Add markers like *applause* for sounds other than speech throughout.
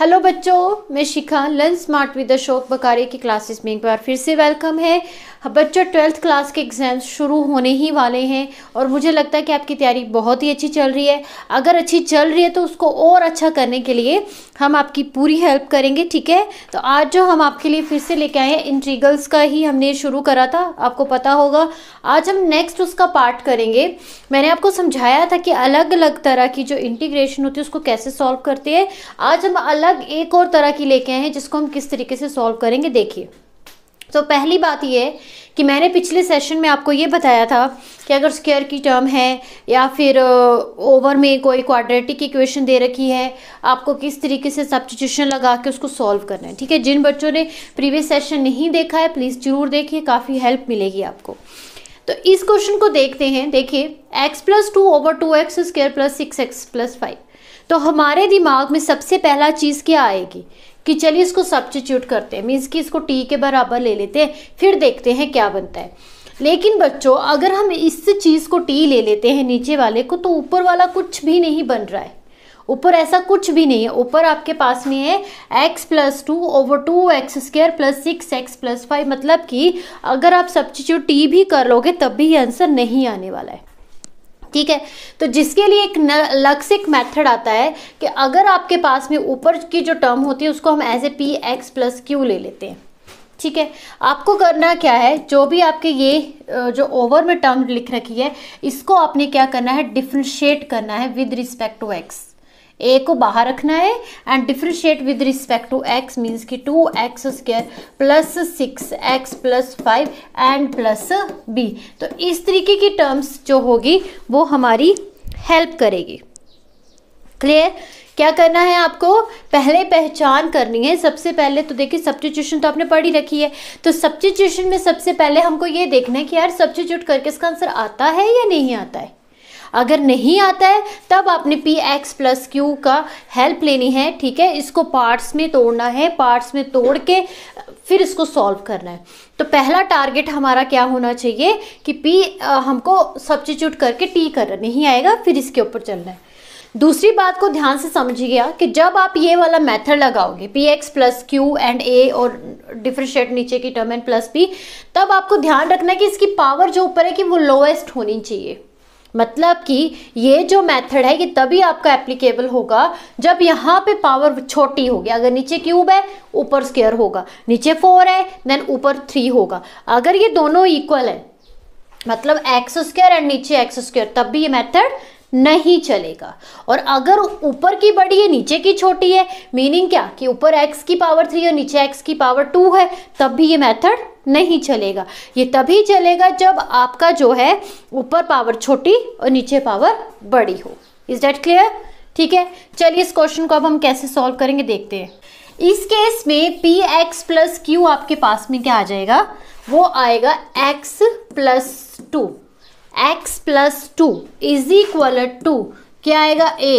hello बच्चों मैं Shikha learn smart with Ashok Bakare की क्लासेस में एक बार फिर से वेलकम है बच्चों ट्वेल्थ क्लास के एग्ज़ाम्स शुरू होने ही वाले हैं और मुझे लगता है कि आपकी तैयारी बहुत ही अच्छी चल रही है अगर अच्छी चल रही है तो उसको और अच्छा करने के लिए हम आपकी पूरी हेल्प करेंगे ठीक है तो आज जो हम आपके लिए फिर से लेके आए हैं इंट्रीगल्स का ही हमने शुरू करा था आपको पता होगा आज हम नेक्स्ट उसका पार्ट करेंगे मैंने आपको समझाया था कि अलग अलग तरह की जो इंटीग्रेशन होती है उसको कैसे सॉल्व करते हैं आज हम अलग अलग एक और तरह की लेके आए हैं जिसको हम किस तरीके से सॉल्व करेंगे देखिए तो पहली बात ये है कि मैंने पिछले सेशन में आपको ये बताया था कि अगर स्क्वायर की टर्म है या फिर ओवर में कोई क्वाड्रेटिक इक्वेशन दे रखी है आपको किस तरीके से सब्सटीट्यूशन लगा के उसको सॉल्व करना है ठीक है जिन बच्चों ने प्रीवियस सेशन नहीं देखा है प्लीज़ ज़रूर देखिए काफ़ी हेल्प मिलेगी आपको तो इस क्वेश्चन को देखते हैं देखिए X plus two over two x square plus six x plus five तो हमारे दिमाग में सबसे पहला चीज़ क्या आएगी कि चलिए इसको सब्सटीट्यूट करते हैं मीन्स कि इसको टी के बराबर ले लेते हैं फिर देखते हैं क्या बनता है लेकिन बच्चों अगर हम इस चीज़ को टी ले लेते हैं नीचे वाले को तो ऊपर वाला कुछ भी नहीं बन रहा है ऊपर ऐसा कुछ भी नहीं है ऊपर आपके पास में है x plus two over two x square plus six x plus five मतलब कि अगर आप सब्सटीट्यूट टी भी कर लोगे तब भी आंसर नहीं आने वाला है ठीक है तो जिसके लिए एक लक्सिक मेथड आता है कि अगर आपके पास में ऊपर की जो टर्म होती है उसको हम as A P x plus Q ले लेते हैं ठीक है आपको करना क्या है जो भी आपके ये जो ओवर में टर्म लिख रखी है इसको आपने क्या करना है डिफ्रेंशिएट करना है with respect to X A को बाहर रखना है and differentiate with respect to X means कि two x square plus six x plus five and plus B तो इस तरीके की टर्म्स जो होगी वो हमारी हेल्प करेगी क्लियर क्या करना है आपको पहले पहचान करनी है सबसे पहले तो देखिए सब्सिट्यूशन तो आपने पढ़ ही रखी है तो सब्सिट्यूशन में सबसे पहले हमको ये देखना है कि यार सब्सटीट्यूट करके इसका आंसर आता है या नहीं आता है अगर नहीं आता है तब आपने पी एक्स प्लस क्यू का हेल्प लेनी है ठीक है इसको पार्ट्स में तोड़ना है पार्ट्स में तोड़ के फिर इसको सॉल्व करना है तो पहला टारगेट हमारा क्या होना चाहिए कि पी हमको सब्सटीट्यूट करके टी कर नहीं आएगा फिर इसके ऊपर चलना है दूसरी बात को ध्यान से समझिएगा कि जब आप ये वाला मेथड लगाओगे P x plus Q and A और डिफ्रेंशिएट नीचे की टर्म एंड प्लस पी तब आपको ध्यान रखना है कि इसकी पावर जो ऊपर है कि वो लोएस्ट होनी चाहिए मतलब कि ये जो मेथड है ये तभी आपका एप्लीकेबल होगा जब यहाँ पे पावर छोटी होगी अगर नीचे क्यूब है ऊपर स्केयर होगा नीचे फोर है देन ऊपर थ्री होगा अगर ये दोनों इक्वल है मतलब एक्स स्क्वायर एंड नीचे एक्स स्क्वायर तब भी ये मेथड नहीं चलेगा और अगर ऊपर की बड़ी है नीचे की छोटी है मीनिंग क्या कि ऊपर एक्स की पावर थ्री और नीचे एक्स की पावर टू है तब भी ये मेथड नहीं चलेगा ये तभी चलेगा जब आपका जो है ऊपर पावर छोटी और नीचे पावर बड़ी हो इज डेट क्लियर ठीक है चलिए इस क्वेश्चन को अब हम कैसे सॉल्व करेंगे देखते हैं इस केस में पी एक्स प्लस क्यू आपके पास में क्या आ जाएगा वो आएगा X plus two x plus two is equal to क्या आएगा ए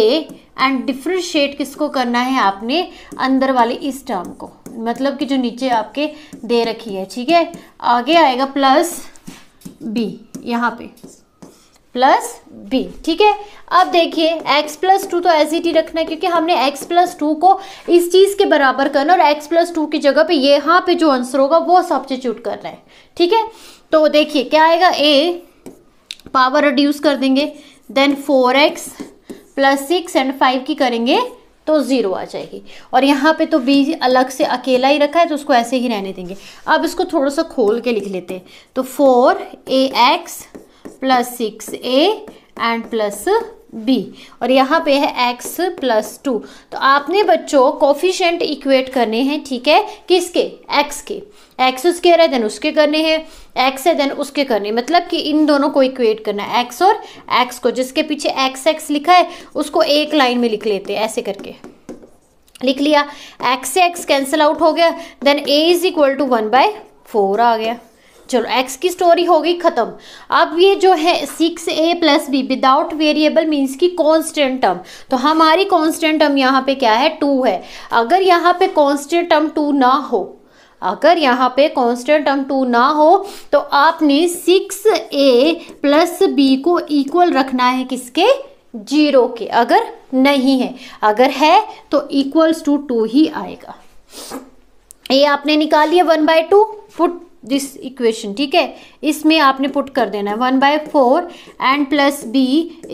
एंड डिफ्रेंशिएट किसको करना है आपने अंदर वाले इस टर्म को मतलब कि जो नीचे आपके दे रखी है ठीक है आगे आएगा प्लस बी यहाँ पे प्लस बी ठीक है अब देखिए एक्स प्लस टू तो ऐसे टी रखना है क्योंकि हमने एक्स प्लस टू को इस चीज़ के बराबर करना और एक्स प्लस टू की जगह पे यहाँ पे जो आंसर होगा वो कर करना है ठीक है तो देखिए क्या आएगा ए पावर रिड्यूस कर देंगे then four x plus six and five की करेंगे तो ज़ीरो आ जाएगी और यहाँ पे तो बी अलग से अकेला ही रखा है तो उसको ऐसे ही रहने देंगे अब इसको थोड़ा सा खोल के लिख लेते हैं तो four A x plus six A and plus B और यहाँ पे है एक्स प्लस टू तो आपने बच्चों कोफिशेंट इक्वेट करने हैं ठीक है किसके एक्स के एक्स स्केयर है देन उसके करने हैं एक्स है देन उसके करने मतलब कि इन दोनों को इक्वेट करना है एक्स और एक्स को जिसके पीछे एक्स एक्स लिखा है उसको एक लाइन में लिख लेते हैं ऐसे करके लिख लिया एक्स से एक्स कैंसिल आउट हो गया then A is equal to one by four आ गया चलो x की स्टोरी हो गई ख़त्म अब ये जो है six A plus B without variable means की कॉन्स्टेंट टर्म तो हमारी कॉन्स्टेंट टर्म यहाँ पे क्या है टू है अगर यहाँ पे कॉन्स्टेंट टर्म टू ना हो अगर यहाँ पे कॉन्स्टेंट टर्म टू ना हो तो आपने सिक्स ए प्लस बी को इक्वल रखना है किसके जीरो के अगर नहीं है अगर है तो इक्वल्स टू टू ही आएगा ये आपने निकाली है one by two put this equation ठीक है इसमें आपने पुट कर देना है one by four and plus B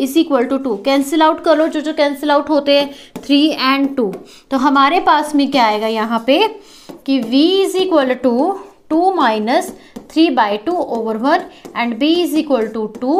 is equal to two cancel out करो जो जो कैंसिल आउट होते हैं थ्री एंड टू तो हमारे पास में क्या आएगा यहाँ पे कि v is equal to two minus three by two over one and b is equal to two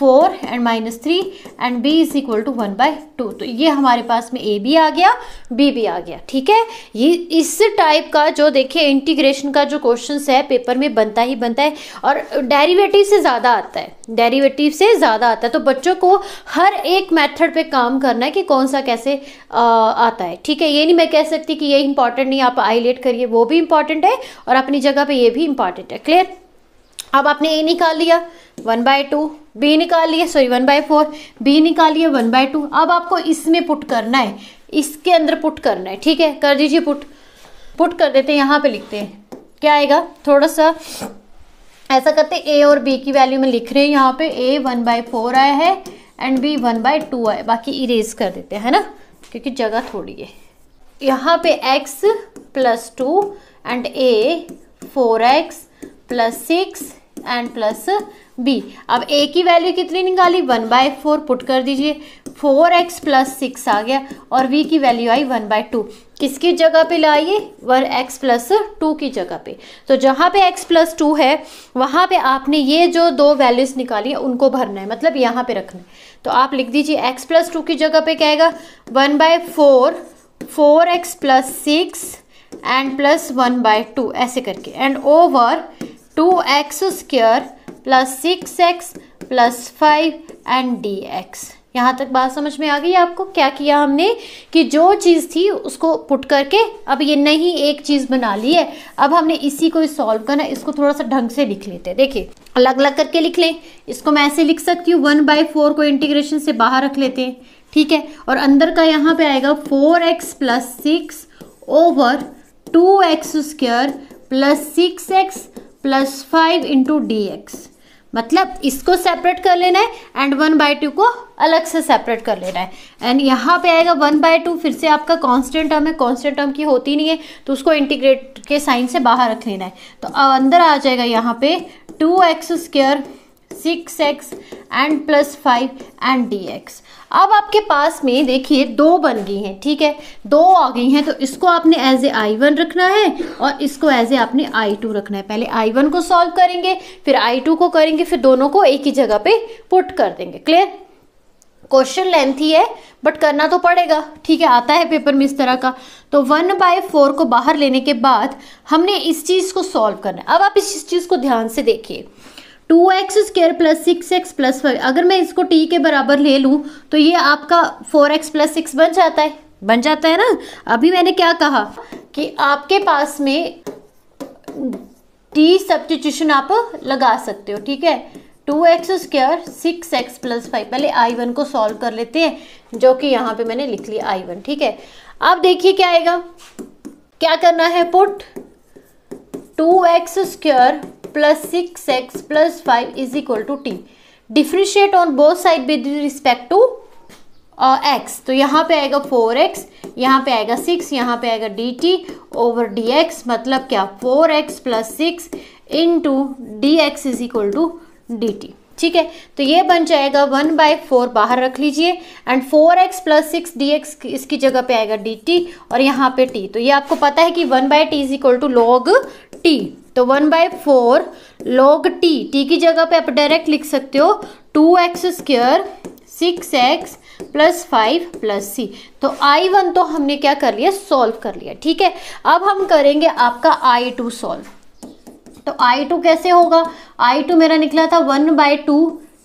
four and minus three and B is equal to one by two तो ये हमारे पास में ए भी आ गया बी भी आ गया ठीक है ये इस टाइप का जो देखिए इंटीग्रेशन का जो क्वेश्चन है पेपर में बनता ही बनता है और डेरिवेटिव से ज़्यादा आता है डेरिवेटिव से ज़्यादा आता है तो बच्चों को हर एक मेथड पे काम करना है कि कौन सा कैसे आ, आता है ठीक है ये नहीं मैं कह सकती कि ये इंपॉर्टेंट नहीं आप आईलेट करिए वो भी इंपॉर्टेंट है और अपनी जगह पर ये भी इंपॉर्टेंट है क्लियर अब आपने ए निकाल लिया वन बाय टू बी निकालिए sorry one by four B निकालिए वन बाय टू अब आपको इसमें पुट करना है इसके अंदर पुट करना है ठीक है कर दीजिए पुट पुट कर देते हैं यहाँ पे लिखते हैं क्या आएगा थोड़ा सा ऐसा करते ए और बी की वैल्यू में लिख रहे हैं यहाँ पे ए वन बाय फोर आया है and B one by two आया बाकी इरेज कर देते हैं है ना क्योंकि जगह थोड़ी है यहाँ पे X plus two and A four x plus six and plus B अब ए की वैल्यू कितनी निकाली वन बाय फोर पुट कर दीजिए फोर एक्स प्लस सिक्स आ गया और वी की value I one by two किसकी जगह पे लाइए वन एक्स प्लस टू की जगह पे तो जहाँ पे एक्स प्लस टू है वहाँ पे आपने ये जो दो वैल्यूज़ निकाली है उनको भरना है मतलब यहाँ पे रखना है तो आप लिख दीजिए एक्स प्लस टू की जगह पे क्या one by four four x plus six and plus one by two ऐसे करके and over two x square plus six x plus five and d x यहाँ तक बात समझ में आ गई आपको क्या किया हमने कि जो चीज़ थी उसको पुट करके अब ये नहीं एक चीज़ बना ली है अब हमने इसी को सॉल्व करना इसको थोड़ा सा ढंग से लिख लेते हैं देखिए अलग अलग करके लिख लें इसको मैं ऐसे लिख सकती हूँ वन बाई फोर को इंटीग्रेशन से बाहर रख लेते हैं ठीक है और अंदर का यहाँ पे आएगा four x plus six over two x square plus six x plus five into d x मतलब इसको सेपरेट कर लेना है एंड वन बाय टू को अलग से सेपरेट कर लेना है एंड यहाँ पे आएगा वन बाय टू फिर से आपका कांस्टेंट टर्म है कांस्टेंट टर्म की होती नहीं है तो उसको इंटीग्रेट के साइन से बाहर रख लेना है तो अंदर आ जाएगा यहाँ पे two x square six x and plus five and d x अब आपके पास में देखिए दो बन गई हैं ठीक है दो आ गई हैं तो इसको आपने एज ए आई वन रखना है और इसको एज ए आपने आई टू रखना है पहले आई वन को सॉल्व करेंगे फिर आई टू को करेंगे फिर दोनों को एक ही जगह पे पुट कर देंगे क्लियर क्वेश्चन लेंथ ही है बट करना तो पड़ेगा ठीक है आता है पेपर में इस तरह का तो वन बाय फोर को बाहर लेने के बाद हमने इस चीज़ को सॉल्व करना है अब आप इस चीज़ को ध्यान से देखिए two x square plus six x plus five अगर मैं इसको टी के बराबर ले लूँ तो ये आपका फोर एक्स प्लस सिक्स बन जाता है बन जाता है ना अभी मैंने क्या कहा कि आपके पास में टी सब्सटीट्यूशन आप लगा सकते हो ठीक है two x square six x plus five पहले आई वन को सॉल्व कर लेते हैं जो कि यहाँ पे मैंने लिख लिया आई वन ठीक है अब देखिए क्या आएगा क्या करना है put two x square plus six x plus five is equal to t differentiate on both side with respect to x तो यहाँ पे आएगा फोर एक्स यहाँ पे आएगा सिक्स यहाँ पे आएगा d t over d x मतलब क्या four x plus six into d x is equal to d t ठीक है तो ये बन जाएगा वन बाय फोर बाहर रख लीजिए and four x plus six d x इसकी जगह पे आएगा डी टी और यहाँ पे टी तो ये आपको पता है कि one by t is equal to log t तो one by four log t t की जगह पे आप डायरेक्ट लिख सकते हो two x square six x plus five plus c तो आई वन तो हमने क्या कर लिया सॉल्व कर लिया ठीक है अब हम करेंगे आपका आई टू सॉल्व तो आई टू कैसे होगा आई टू मेरा निकला था वन बाय टू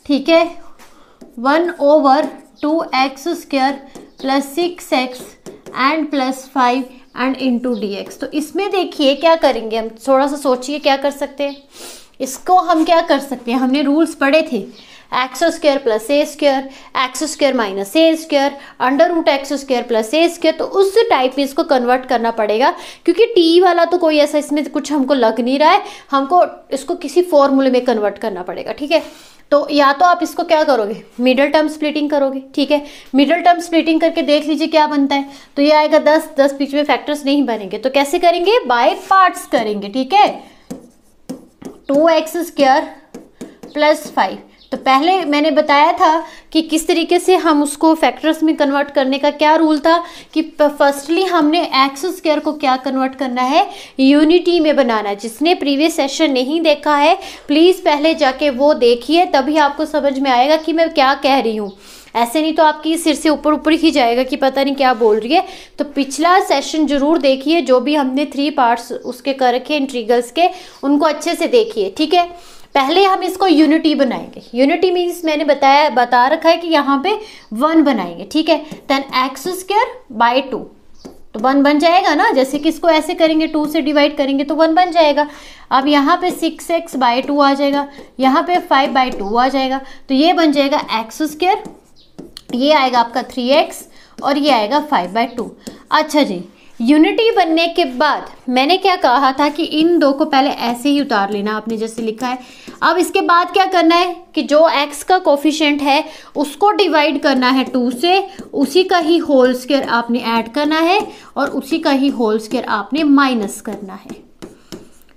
ठीक है one over two x square plus six x and plus five and d x तो इसमें देखिए क्या करेंगे हम थोड़ा सा सोचिए क्या कर सकते हैं इसको हम क्या कर सकते हैं हमने रूल्स पढ़े थे x square plus a square x square minus a square under root x square plus a square तो उस टाइप में इसको कन्वर्ट करना पड़ेगा क्योंकि टी वाला तो कोई ऐसा इसमें कुछ हमको लग नहीं रहा है हमको इसको किसी फॉर्मूले में कन्वर्ट करना पड़ेगा ठीक है तो या तो आप इसको क्या करोगे मिडल टर्म स्प्लिटिंग करोगे ठीक है मिडल टर्म स्प्लिटिंग करके देख लीजिए क्या बनता है तो ये आएगा दस दस बीच में फैक्टर्स नहीं बनेंगे तो कैसे करेंगे बाय पार्ट्स करेंगे ठीक है two x square plus five तो पहले मैंने बताया था कि किस तरीके से हम उसको फैक्टर्स में कन्वर्ट करने का क्या रूल था कि फर्स्टली हमने एक्स स्क्र को क्या कन्वर्ट करना है यूनिटी में बनाना जिसने प्रीवियस सेशन नहीं देखा है प्लीज़ पहले जाके वो देखिए तभी आपको समझ में आएगा कि मैं क्या कह रही हूँ ऐसे नहीं तो आपकी सिर से ऊपर ऊपर ही जाएगा कि पता नहीं क्या बोल रही है तो पिछला सेशन जरूर देखिए जो भी हमने थ्री पार्ट्स उसके कर रखे इंट्रीगल्स के उनको अच्छे से देखिए ठीक है पहले हम इसको यूनिटी बनाएंगे यूनिटी मीन्स मैंने बताया बता रखा है कि यहाँ पे वन बनाएंगे ठीक है then x square by two तो वन बन जाएगा ना जैसे कि इसको ऐसे करेंगे टू से डिवाइड करेंगे तो वन बन जाएगा अब यहाँ पे सिक्स एक्स बाय टू आ जाएगा यहाँ पे फाइव बाई टू आ जाएगा तो ये बन जाएगा एक्स स्क्र ये आएगा आपका थ्री एक्स और ये आएगा फाइव बाय टू अच्छा जी यूनिटी बनने के बाद मैंने क्या कहा था कि इन दो को पहले ऐसे ही उतार लेना आपने जैसे लिखा है अब इसके बाद क्या करना है कि जो एक्स का कोफिशेंट है उसको डिवाइड करना है टू से उसी का ही होल स्केयर आपने ऐड करना है और उसी का ही होल स्केयर आपने माइनस करना है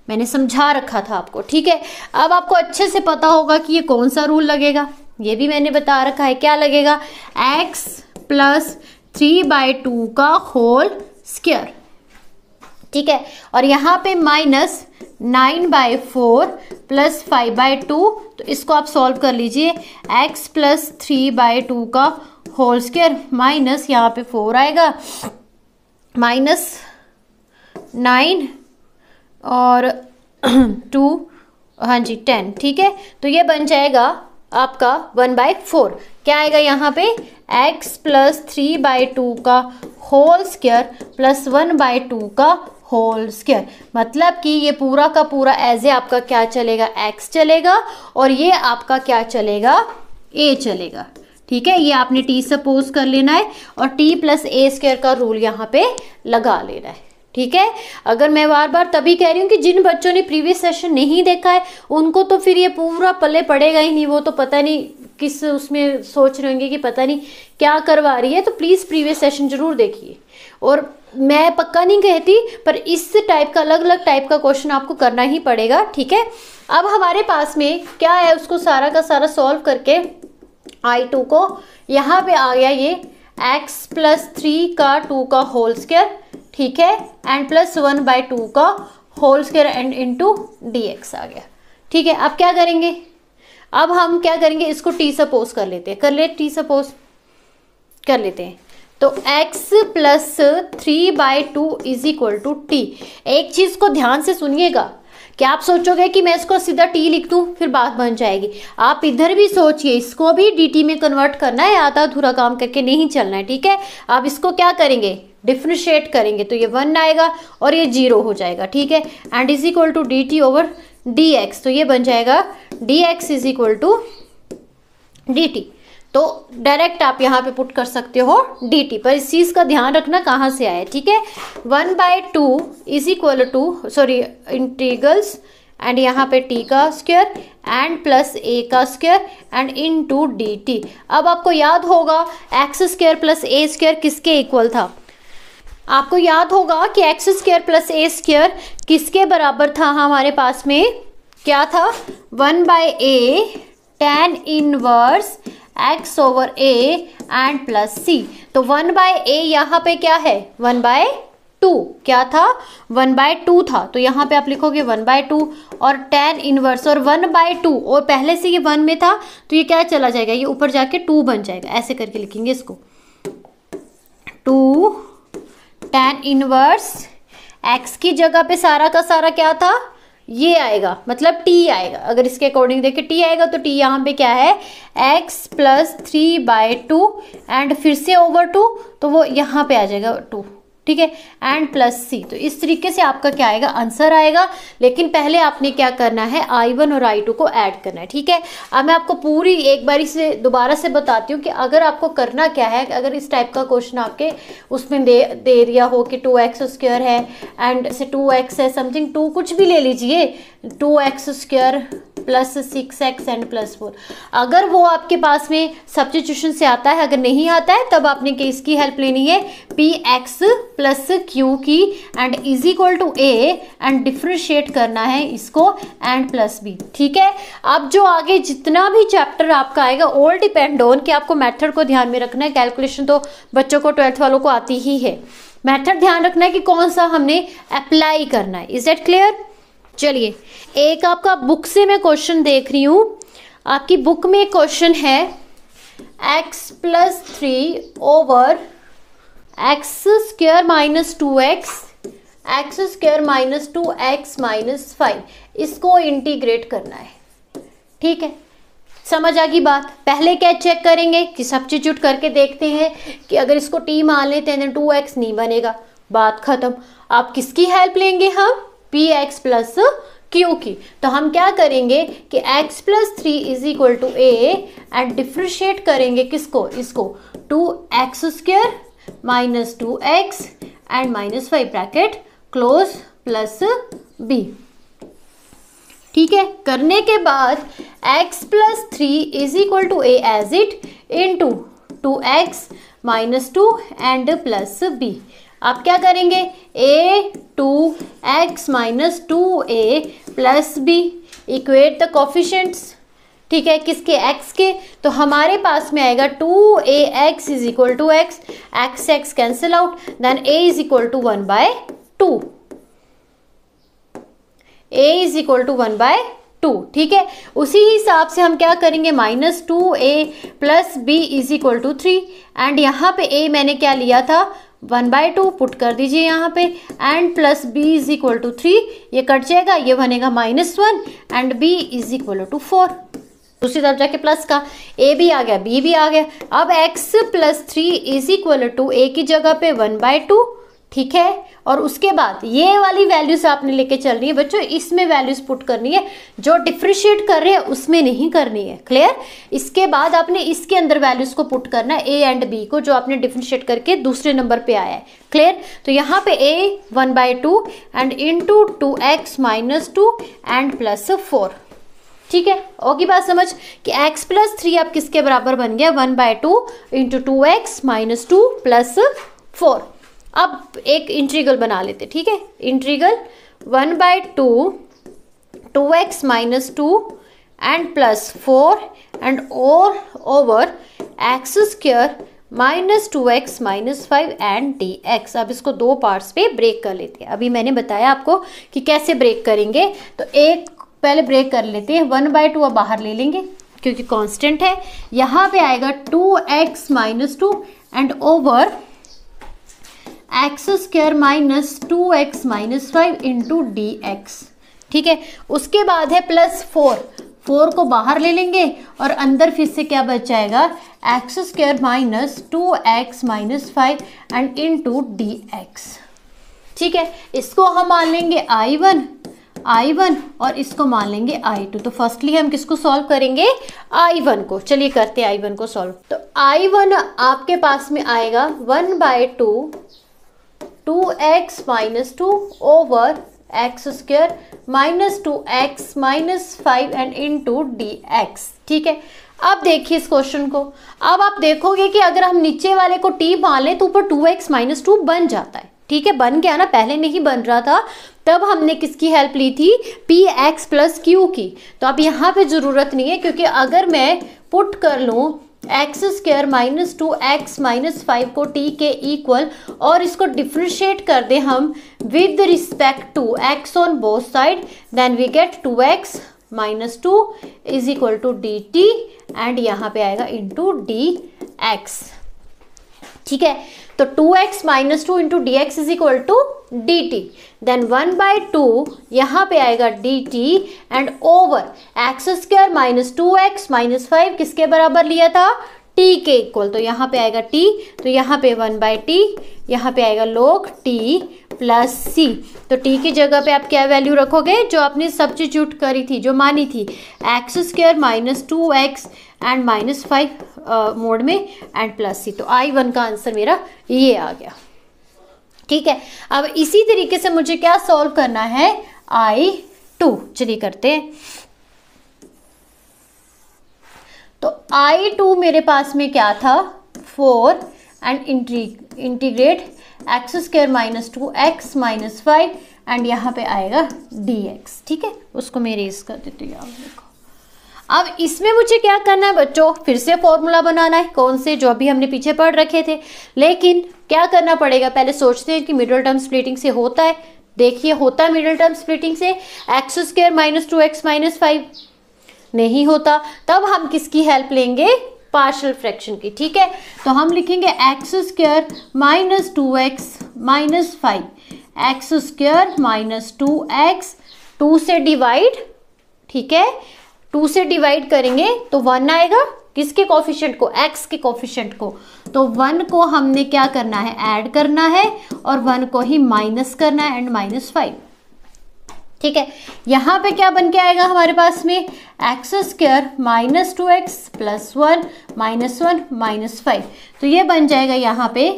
मैंने समझा रखा था आपको ठीक है अब आपको अच्छे से पता होगा कि ये कौन सा रूल लगेगा ये भी मैंने बता रखा है क्या लगेगा x plus three by two का होल स्क्र ठीक है और यहाँ पे minus nine by four plus five by two तो इसको आप सॉल्व कर लीजिए x plus three by two का होल स्क्र माइनस यहाँ पे फोर आएगा माइनस नाइन और टू *clears throat* हाँ जी टेन ठीक है तो ये बन जाएगा आपका वन बाय फोर क्या आएगा यहाँ पे x plus three by two का whole square plus one by two का होल स्क्र मतलब कि ये पूरा का पूरा एज ए आपका क्या चलेगा x चलेगा और ये आपका क्या चलेगा a चलेगा ठीक है ये आपने t सपोज कर लेना है और t प्लस ए स्क्र का रूल यहाँ पे लगा लेना है ठीक है अगर मैं बार बार तभी कह रही हूँ कि जिन बच्चों ने प्रीवियस सेशन नहीं देखा है उनको तो फिर ये पूरा पल्ले पड़ेगा ही नहीं वो तो पता नहीं किस उसमें सोच रहे होंगे कि पता नहीं क्या करवा रही है तो प्लीज़ प्रीवियस सेशन जरूर देखिए और मैं पक्का नहीं कहती पर इस टाइप का अलग अलग टाइप का क्वेश्चन आपको करना ही पड़ेगा ठीक है अब हमारे पास में क्या है उसको सारा का सारा सॉल्व करके आई टू को यहाँ पे आ गया ये एक्स प्लस थ्री का टू का होल स्केयर ठीक है and plus one by two का whole square and into d x आ गया ठीक है अब क्या करेंगे अब हम क्या करेंगे इसको टी सपोज कर लेते हैं कर ले टी सपोज कर लेते हैं तो x plus three by two is equal to t एक चीज़ को ध्यान से सुनिएगा क्या आप सोचोगे कि मैं इसको सीधा टी लिख दू फिर बात बन जाएगी आप इधर भी सोचिए इसको भी डी में कन्वर्ट करना है आधा अधूरा काम करके नहीं चलना है ठीक है आप इसको क्या करेंगे डिफ्रिशिएट करेंगे तो ये वन आएगा और ये जीरो हो जाएगा ठीक है and is equal to d t over d x तो ये बन जाएगा d x is equal to d t तो डायरेक्ट आप यहाँ पे पुट कर सकते हो डी टी पर इस चीज़ का ध्यान रखना कहाँ से आया ठीक है one by two is equal to sorry integrals and यहाँ पे टी का स्क्वायर एंड प्लस ए का square and into d t अब आपको याद होगा x square plus a square किसके इक्वल था आपको याद होगा कि x square plus a square किसके बराबर था हमारे पास में क्या था one by a tan inverse x over a and plus c तो वन बाय ए यहाँ पे क्या है वन बाय टू क्या था वन बाय टू था तो यहाँ पे आप लिखोगे वन बाय टू और टेन इनवर्स और वन बाय टू और पहले से ये वन में था तो ये क्या चला जाएगा ये ऊपर जाके टू बन जाएगा ऐसे करके लिखेंगे इसको टू टेन इनवर्स एक्स की जगह पे सारा का सारा क्या था ये आएगा मतलब t आएगा अगर इसके अकॉर्डिंग देखे t आएगा तो t यहाँ पे क्या है x plus three by two and फिर से ओवर टू तो वो यहाँ पे आ जाएगा टू ठीक है एंड प्लस सी तो इस तरीके से आपका क्या आएगा आंसर आएगा लेकिन पहले आपने क्या करना है आई वन और आई टू को ऐड करना है ठीक है अब मैं आपको पूरी एक बारी से दोबारा से बताती हूँ कि अगर आपको करना क्या है अगर इस टाइप का क्वेश्चन आपके उसमें दे दे दिया हो कि टू एक्स स्क्र है एंड से टू एक्स है समथिंग टू कुछ भी ले लीजिए two x square plus six x and plus four अगर वो आपके पास में सब्सिट्यूशन से आता है अगर नहीं आता है तब आपने केस की हेल्प लेनी है पी एक्स प्लस क्यू की and is equal to a and differentiate करना है इसको एंड प्लस बी ठीक है अब जो आगे जितना भी चैप्टर आपका आएगा ऑल डिपेंड ऑन कि आपको मैथड को ध्यान में रखना है कैलकुलेशन तो बच्चों को ट्वेल्थ वालों को आती ही है मैथड ध्यान रखना है कि कौन सा हमने अप्लाई करना है इज दैट क्लियर चलिए एक आपका बुक से मैं क्वेश्चन देख रही हूँ आपकी बुक में एक क्वेश्चन है x plus three over x square minus two x x square minus two x minus five इसको इंटीग्रेट करना है ठीक है समझ आ गई बात पहले क्या चेक करेंगे कि सब्सिट्यूट करके देखते हैं कि अगर इसको टी मान लेते हैं तो टू एक्स नहीं बनेगा बात ख़त्म आप किसकी हेल्प लेंगे हम पी एक्स प्लस क्यू की तो हम क्या करेंगे कि x plus three is equal to a and differentiate करेंगे किसको इसको two x square minus two x and minus five bracket close plus b ठीक है करने के बाद x plus three is equal to a as it into two x minus two and plus b आप क्या करेंगे a two x minus two a plus b equate the coefficients ठीक है किसके एक्स के तो हमारे पास में आएगा two a x is equal to x x x cancel out then A is equal to one by two a is equal to one by two ठीक है उसी हिसाब से हम क्या करेंगे minus two a plus B is equal to three and यहाँ पे ए मैंने क्या लिया था वन बाय टू पुट कर दीजिए यहाँ पे and plus B is equal to three ये कट जाएगा ये बनेगा minus one and B is equal to four दूसरी तरफ जाके प्लस का ए भी आ गया बी भी आ गया अब x plus three is equal to a की जगह पे वन बाय टू ठीक है और उसके बाद ये वाली वैल्यूज आपने लेके चलनी है बच्चों इसमें वैल्यूज पुट करनी है जो डिफ्रिशिएट कर रहे हैं उसमें नहीं करनी है क्लियर इसके बाद आपने इसके अंदर वैल्यूज को पुट करना है ए एंड बी को जो आपने डिफ्रिशिएट करके दूसरे नंबर पे आया है क्लियर तो यहाँ पे a one by two and into two x minus two and plus four ठीक है और बात समझ कि x प्लस थ्री आप किसके बराबर बन गया one by two into two x minus two plus four अब एक इंट्रीगल बना लेते ठीक है integral one by two two x minus two and plus four and और over x square minus two x minus five and d x अब इसको दो पार्ट्स पे ब्रेक कर लेते हैं अभी मैंने बताया आपको कि कैसे ब्रेक करेंगे तो एक पहले ब्रेक कर लेते हैं वन बाय टू अब बाहर ले लेंगे क्योंकि कांस्टेंट है यहाँ पे आएगा two x minus two and over x square minus two x minus five into d x ठीक है उसके बाद है प्लस फोर फोर को बाहर ले लेंगे और अंदर फिर से क्या बच जाएगा x square minus two x minus five and into d x ठीक है इसको हम मान लेंगे आई वन आई वन और इसको मान लेंगे आई टू तो फर्स्टली हम किसको सॉल्व करेंगे आई वन को चलिए करते हैं आई वन को सॉल्व तो आई वन आपके पास में आएगा one by two two x minus two over x square minus two x minus five and into d x ठीक है अब देखिए इस क्वेश्चन को अब आप देखोगे कि अगर हम नीचे वाले को टी मान लें तो ऊपर टू एक्स माइनस टू बन जाता है ठीक है बन गया ना पहले नहीं बन रहा था तब हमने किसकी हेल्प ली थी पी एक्स प्लस क्यू की तो अब यहाँ पे ज़रूरत नहीं है क्योंकि अगर मैं पुट कर लूँ x square minus two x minus five को टी के इक्वल और इसको डिफ्रेंशिएट कर दें हम with respect to x on both side then we get two x minus two is equal to d t and यहाँ पे आएगा इंटू डी एक्स ठीक है तो two x minus two into d x is equal to d t then one by two यहाँ पे आएगा d t and over x square minus two x minus five किसके बराबर लिया था टी के इक्वल तो यहाँ पे आएगा टी तो यहाँ पे वन बाई टी यहाँ पे आएगा लोग टी प्लस सी तो टी की जगह पे आप क्या वैल्यू रखोगे जो आपने सब्सिट्यूट करी थी जो मानी थी x square minus two x and minus five mod में एंड प्लस सी तो आई वन का आंसर मेरा ये आ गया ठीक है अब इसी तरीके से मुझे क्या सॉल्व करना है आई टू चलिए करते हैं तो आई टू मेरे पास में क्या था four and integrate x square minus two x minus five and यहाँ पे आएगा डी एक्स ठीक है उसको मैं रेस कर देती हूँ देखो अब इसमें मुझे क्या करना है बच्चों फिर से फॉर्मूला बनाना है कौन से जो अभी हमने पीछे पढ़ रखे थे लेकिन क्या करना पड़ेगा पहले सोचते हैं कि मिडिल टर्म स्प्लिटिंग से होता है देखिए होता है मिडिल टर्म स्प्लिटिंग से x square minus two x minus five नहीं होता तब हम किसकी हेल्प लेंगे पार्शल फ्रैक्शन की ठीक है तो हम लिखेंगे x square minus two x minus five x square minus two x two से डिवाइड ठीक है टू से डिवाइड करेंगे तो वन आएगा किसके कॉफिशेंट को एक्स के कॉफिशेंट को तो वन को हमने क्या करना है ऐड करना है और वन को ही माइनस करना है एंड माइनस फाइव ठीक है यहाँ पे क्या बन के आएगा हमारे पास में x square minus two x plus one minus one minus five तो ये बन जाएगा यहाँ पे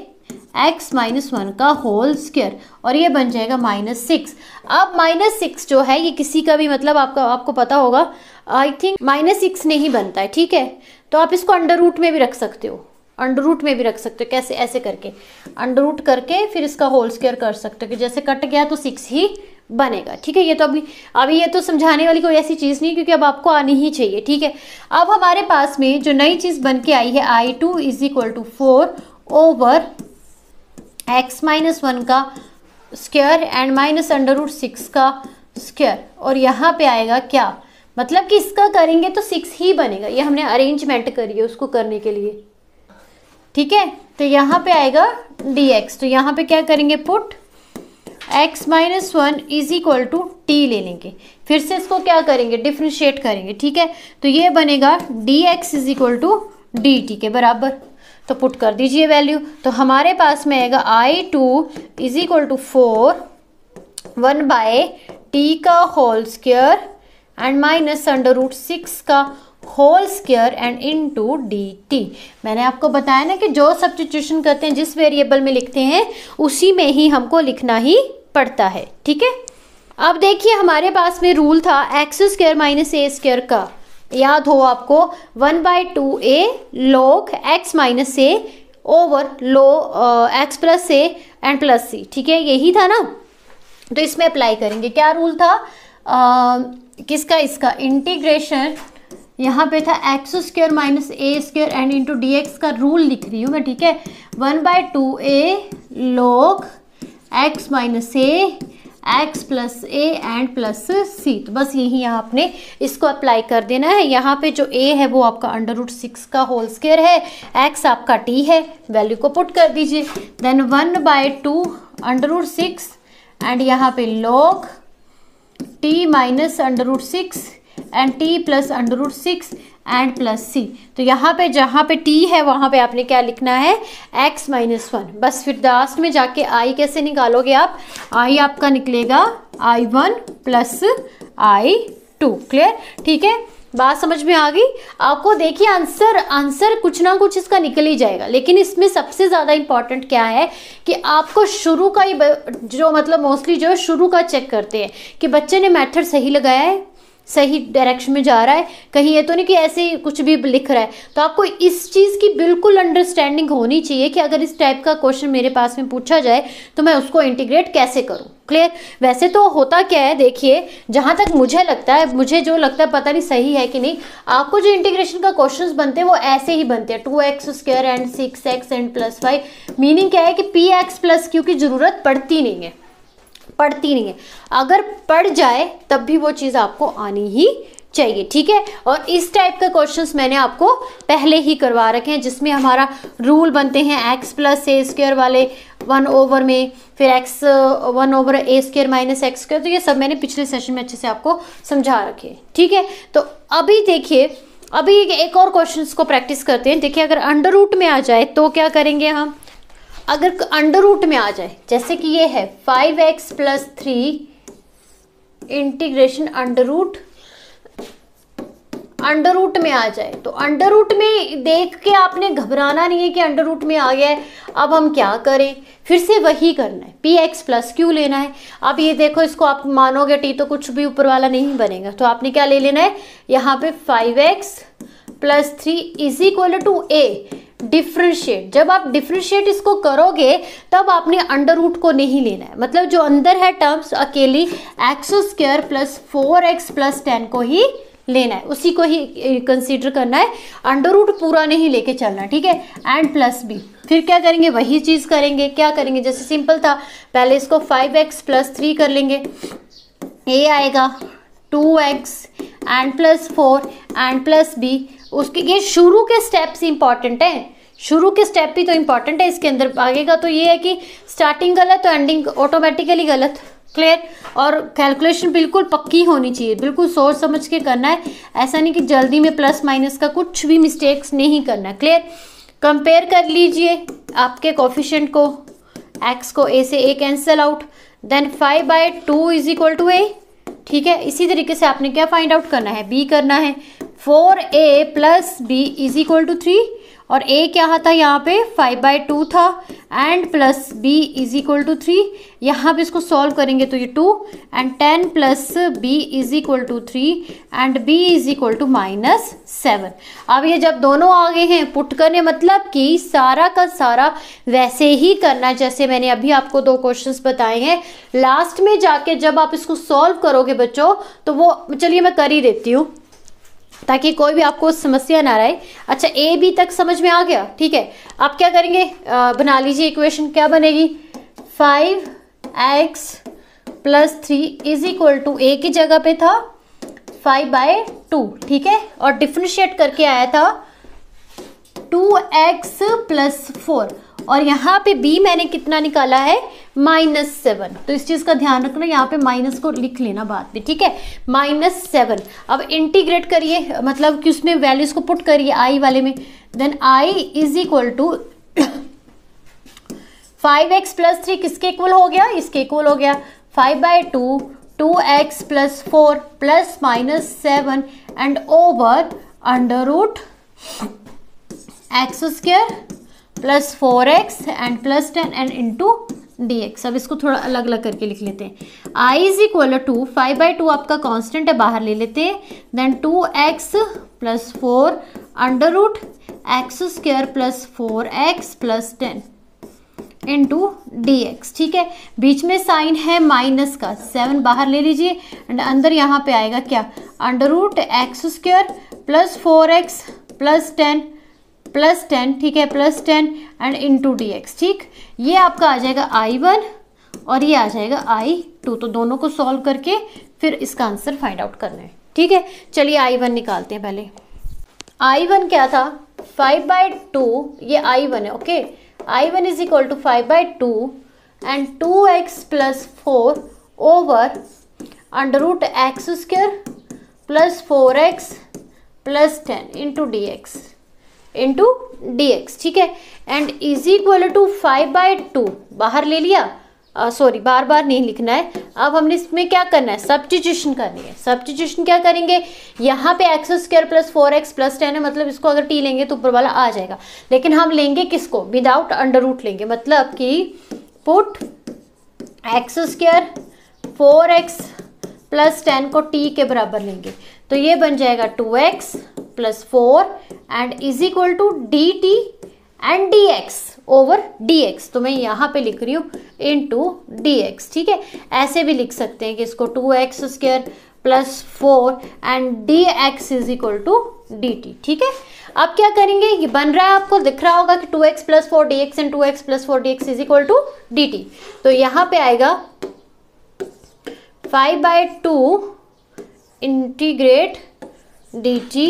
x माइनस वन का होल स्क्र और ये बन जाएगा माइनस सिक्स अब माइनस सिक्स जो है ये किसी का भी मतलब आपका आपको पता होगा आई थिंक माइनस सिक्स नहीं बनता है ठीक है तो आप इसको अंडर रूट में भी रख सकते हो अंडर रूट में भी रख सकते हो कैसे ऐसे करके अंडर रूट करके फिर इसका होल स्केयर कर सकते हो कि जैसे कट गया तो सिक्स ही बनेगा ठीक है ये तो अभी अभी ये तो समझाने वाली कोई ऐसी चीज़ नहीं क्योंकि अब आपको आनी ही चाहिए ठीक है अब हमारे पास में जो नई चीज़ बन के आई है I two is equal to four over x minus one का square and minus under root six का स्क्वायर और यहाँ पे आएगा क्या मतलब कि इसका करेंगे तो सिक्स ही बनेगा ये हमने अरेंजमेंट करी है उसको करने के लिए ठीक है तो यहाँ पे आएगा डी एक्स तो यहाँ पे क्या करेंगे put x minus one is equal to t ले लेंगे फिर से इसको क्या करेंगे डिफ्रेंशिएट करेंगे ठीक है तो ये बनेगा d x is equal to d t के बराबर तो पुट कर दीजिए वैल्यू तो हमारे पास में आएगा I two is equal to four one by t का whole square and minus under root six का whole square and into d t मैंने आपको बताया ना कि जो सब्सटीट्यूशन करते हैं जिस वेरिएबल में लिखते हैं उसी में ही हमको लिखना ही पड़ता है ठीक है अब देखिए हमारे पास में रूल था x square minus a square का याद हो आपको one by two a log x minus a over log x plus a and plus c ठीक है यही था ना तो इसमें अप्लाई करेंगे क्या रूल था uh, किसका इसका इंटीग्रेशन यहाँ पे था x square minus a square and into d x का रूल लिख रही हूँ मैं ठीक है one by two a log x minus a x plus a and plus c तो बस यही यहाँ आपने इसको अप्लाई कर देना है यहाँ पे जो ए है वो आपका अंडर रूट सिक्स का होल स्केयर है एक्स आपका टी है वैल्यू को पुट कर दीजिए then one by two under root six and यहाँ पे log t minus under root six and t plus under root six and plus c तो यहाँ पे जहाँ पे टी है वहाँ पे आपने क्या लिखना है एक्स माइनस वन बस फिर लास्ट में जाके आई कैसे निकालोगे आप आई आपका निकलेगा I one plus I two clear ठीक है बात समझ में आ गई आपको देखिए आंसर आंसर कुछ ना कुछ इसका निकल ही जाएगा लेकिन इसमें सबसे ज़्यादा इंपॉर्टेंट क्या है कि आपको शुरू का ही जो मतलब मोस्टली जो शुरू का चेक करते हैं कि बच्चे ने मैथड सही लगाया है सही डायरेक्शन में जा रहा है कहीं ये तो नहीं कि ऐसे ही कुछ भी लिख रहा है तो आपको इस चीज़ की बिल्कुल अंडरस्टैंडिंग होनी चाहिए कि अगर इस टाइप का क्वेश्चन मेरे पास में पूछा जाए तो मैं उसको इंटीग्रेट कैसे करूँ क्लियर वैसे तो होता क्या है देखिए जहाँ तक मुझे लगता है मुझे जो लगता है पता नहीं सही है कि नहीं आपको जो इंटीग्रेशन का क्वेश्चन बनते हैं वो ऐसे ही बनते हैं two x square and six x and plus five meaning क्या है कि पी एक्स प्लस क्यू की ज़रूरत पड़ती नहीं है पढ़ती नहीं है अगर पढ़ जाए तब भी वो चीज़ आपको आनी ही चाहिए ठीक है और इस टाइप के क्वेश्चंस मैंने आपको पहले ही करवा रखे हैं जिसमें हमारा रूल बनते हैं एक्स प्लस ए स्क्वेयर वाले वन ओवर में फिर x one over a square minus x square तो ये सब मैंने पिछले सेशन में अच्छे से आपको समझा रखे ठीक है तो अभी देखिए अभी एक और क्वेश्चंस को प्रैक्टिस करते हैं देखिए अगर अंडर रूट में आ जाए तो क्या करेंगे हम अगर अंडर रूट में आ जाए जैसे कि ये है five x plus three integration under root under root में आ जाए तो अंडर रूट में देख के आपने घबराना नहीं है कि अंडर रूट में आ गया है अब हम क्या करें फिर से वही करना है पी एक्स प्लस क्यू लेना है अब ये देखो इसको आप मानोगे टी तो कुछ भी ऊपर वाला नहीं बनेगा तो आपने क्या ले लेना है यहाँ पे five x plus three is equal to a differentiate जब आप डिफ्रेंशिएट इसको करोगे तब आपने अंडर रूट को नहीं लेना है मतलब जो अंदर है टर्म्स अकेली x square plus four x plus ten को ही लेना है उसी को ही कंसीडर करना है अंडर रूट पूरा नहीं लेके चलना ठीक है एंड प्लस बी फिर क्या करेंगे वही चीज़ करेंगे क्या करेंगे जैसे सिंपल था पहले इसको फाइव एक्स प्लस थ्री कर लेंगे ए आएगा two x and plus four and plus b उसके ये शुरू के स्टेप्स इंपॉर्टेंट हैं शुरू के स्टेप भी तो इम्पॉर्टेंट है इसके अंदर आगे का तो ये है कि स्टार्टिंग गलत तो एंडिंग ऑटोमेटिकली गलत क्लियर और कैलकुलेशन बिल्कुल पक्की होनी चाहिए बिल्कुल सोच समझ के करना है ऐसा नहीं कि जल्दी में प्लस माइनस का कुछ भी मिस्टेक्स नहीं करना क्लियर कंपेयर कर लीजिए आपके कॉफिशेंट को एक्स को ए से a cancel out then five by two is equal to a ठीक है इसी तरीके से आपने क्या फाइंड आउट करना है बी करना है four a plus B is equal to three और ए क्या था यहाँ पे फाइव बाई टू था and plus B is equal to three यहाँ पे इसको सॉल्व करेंगे तो ये two and ten plus B is equal to three and B is equal to minus seven अब ये जब दोनों आ गए हैं पुट करने मतलब कि सारा का सारा वैसे ही करना जैसे मैंने अभी आपको दो क्वेश्चंस बताए हैं लास्ट में जाके जब आप इसको सॉल्व करोगे बच्चों तो वो चलिए मैं कर ही देती हूँ ताकि कोई भी आपको समस्या ना रहे अच्छा ए बी तक समझ में आ गया ठीक है आप क्या करेंगे आ, बना लीजिए इक्वेशन क्या बनेगी five x plus three is equal to a की जगह पे था फाइव बाय टू ठीक है और डिफ्रेंशिएट करके आया था टू एक्स प्लस फोर और यहाँ पे b मैंने कितना निकाला है माइनस सेवन तो इस चीज़ का ध्यान रखना यहाँ पे माइनस को लिख लेना बाद में ठीक है माइनस सेवन अब इंटीग्रेट करिए मतलब कि उसमें वैल्यूज़ को पुट करिए आई वाले में then I is equal to five x plus three किसके इक्वल हो गया इसके इक्वल हो गया five by two two x plus four plus minus seven and over under root x square plus four x and plus ten and into d x अब इसको थोड़ा अलग अलग करके लिख लेते हैं I is equal to five by two आपका कांस्टेंट है बाहर ले लेते हैं then two x plus four under root x square plus four x plus ten into d x ठीक है बीच में साइन है माइनस का सेवन बाहर ले लीजिए एंड अंदर यहाँ पे आएगा क्या under root x square plus four x plus ten plus ten ठीक है plus ten and two d x ठीक ये आपका आ जाएगा आई वन और ये आ जाएगा आई टू तो दोनों को सॉल्व करके फिर इसका आंसर फाइंड आउट करना है ठीक है चलिए आई वन निकालते हैं पहले आई वन क्या था फाइव बाई टू ये आई वन है okay I one is equal to five by two and two x plus four over under root x square plus four x plus ten into d x into d x ठीक है and is equal to five by two बाहर ले लिया sorry uh, बार बार नहीं लिखना है अब हमने इसमें क्या करना है सब्सटीट्यूशन करनी है सब्सटीट्यूशन क्या करेंगे यहाँ पे x square plus four x plus ten है मतलब इसको अगर टी लेंगे तो ऊपर वाला आ जाएगा लेकिन हम लेंगे किसको विदाउट अंडर रूट लेंगे मतलब कि put x square four x plus ten को टी के बराबर लेंगे तो ये बन जाएगा two x plus four and is equal to d t and d x over d x तो मैं यहाँ पे लिख रही हूँ इन टू डी एक्स ठीक है ऐसे भी लिख सकते हैं कि इसको two x square plus four and d x is equal to d t ठीक है अब क्या करेंगे ये बन रहा है आपको दिख रहा होगा कि two x plus four d x and two x plus four d x is equal to d t तो यहाँ पे आएगा five by two d t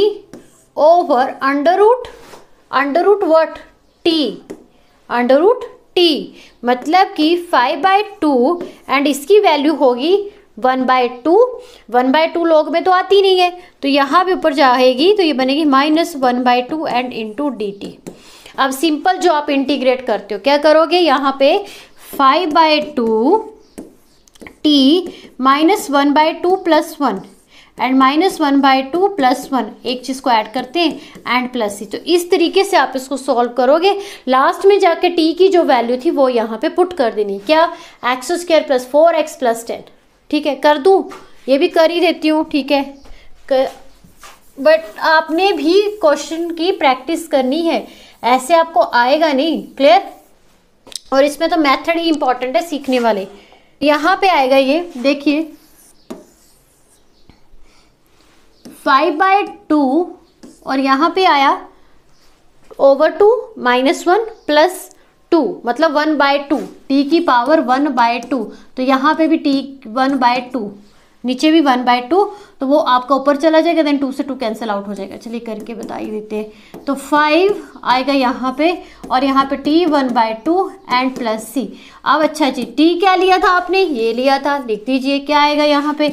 over under root under root what t under root t मतलब कि five by two and इसकी value होगी one by two one by two log में तो आती नहीं है तो यहाँ भी ऊपर जाएगी तो ये बनेगी minus one by two and into d t अब सिंपल जो आप इंटीग्रेट करते हो क्या करोगे यहाँ पे five by two t minus one by two plus one and minus one by two plus one एक चीज़ को ऐड करते हैं एंड प्लस सी तो इस तरीके से आप इसको सॉल्व करोगे लास्ट में जाके टी की जो वैल्यू थी वो यहाँ पे पुट कर देनी क्या x square plus four x plus ten ठीक है कर दूँ ये भी कर ही देती हूँ ठीक है कर, बट आपने भी क्वेश्चन की प्रैक्टिस करनी है ऐसे आपको आएगा नहीं क्लियर और इसमें तो मैथड ही इंपॉर्टेंट है सीखने वाले यहाँ पे आएगा ये देखिए फाइव बाय टू और यहाँ पे आया over two minus one plus two मतलब वन बाय टू टी की पावर वन बाय टू तो यहाँ पे भी टी वन बाय टू नीचे भी वन बाय टू तो वो आपका ऊपर चला जाएगा देन टू से टू कैंसिल आउट हो जाएगा चलिए करके बता ही देते हैं तो फाइव आएगा यहाँ पे और यहाँ पे t one by two and plus c अब अच्छा जी टी क्या लिया था आपने ये लिया था लिख दीजिए क्या आएगा यहाँ पे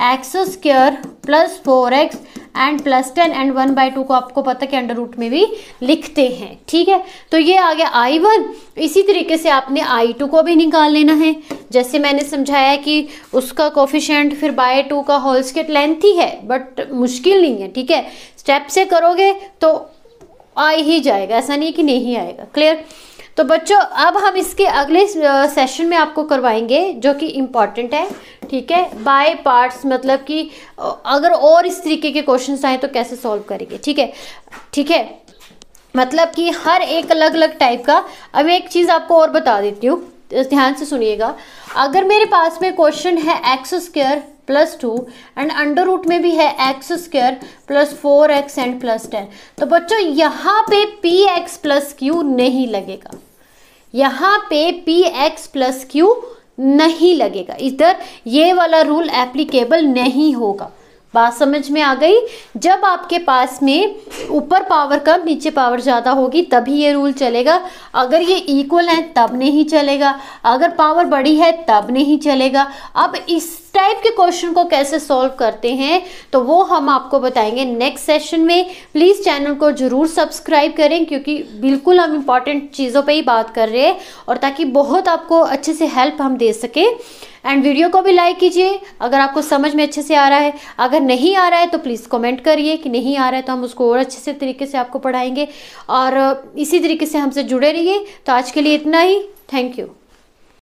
x square plus four x and plus ten and one by two को आपको पता कि अंडर रूट में भी लिखते हैं ठीक है तो ये आ गया आई वन इसी तरीके से आपने आई टू को भी निकाल लेना है जैसे मैंने समझाया कि उसका कोफिशेंट फिर बाय टू का होल स्केट लेंथ ही है बट मुश्किल नहीं है ठीक है स्टेप से करोगे तो आ ही जाएगा ऐसा नहीं कि नहीं आएगा क्लियर तो बच्चों अब हम इसके अगले सेशन में आपको करवाएंगे जो कि इम्पॉर्टेंट है ठीक है बाय पार्ट्स मतलब कि अगर और इस तरीके के क्वेश्चन आए तो कैसे सॉल्व करेंगे ठीक है ठीक है मतलब कि हर एक अलग अलग टाइप का अब एक चीज़ आपको और बता देती हूँ ध्यान से सुनिएगा अगर मेरे पास में क्वेश्चन है x square plus two and under root में भी है x square plus four x and plus ten तो बच्चों यहाँ पे पी एक्स प्लस क्यू नहीं लगेगा यहाँ पे पी एक्स प्लस क्यू नहीं लगेगा इधर ये वाला रूल एप्लीकेबल नहीं होगा बात समझ में आ गई जब आपके पास में ऊपर पावर कम नीचे पावर ज़्यादा होगी तभी ये रूल चलेगा अगर ये इक्वल है तब नहीं चलेगा अगर पावर बड़ी है तब नहीं चलेगा अब इस टाइप के क्वेश्चन को कैसे सॉल्व करते हैं तो वो हम आपको बताएंगे नेक्स्ट सेशन में प्लीज़ चैनल को ज़रूर सब्सक्राइब करें क्योंकि बिल्कुल हम इम्पॉर्टेंट चीज़ों पर ही बात कर रहे हैं और ताकि बहुत आपको अच्छे से हेल्प हम दे सकें एंड वीडियो को भी लाइक कीजिए अगर आपको समझ में अच्छे से आ रहा है अगर नहीं आ रहा है तो प्लीज़ कमेंट करिए कि नहीं आ रहा है तो हम उसको और अच्छे से तरीके से आपको पढ़ाएंगे और इसी तरीके से हमसे जुड़े रहिए तो आज के लिए इतना ही थैंक यू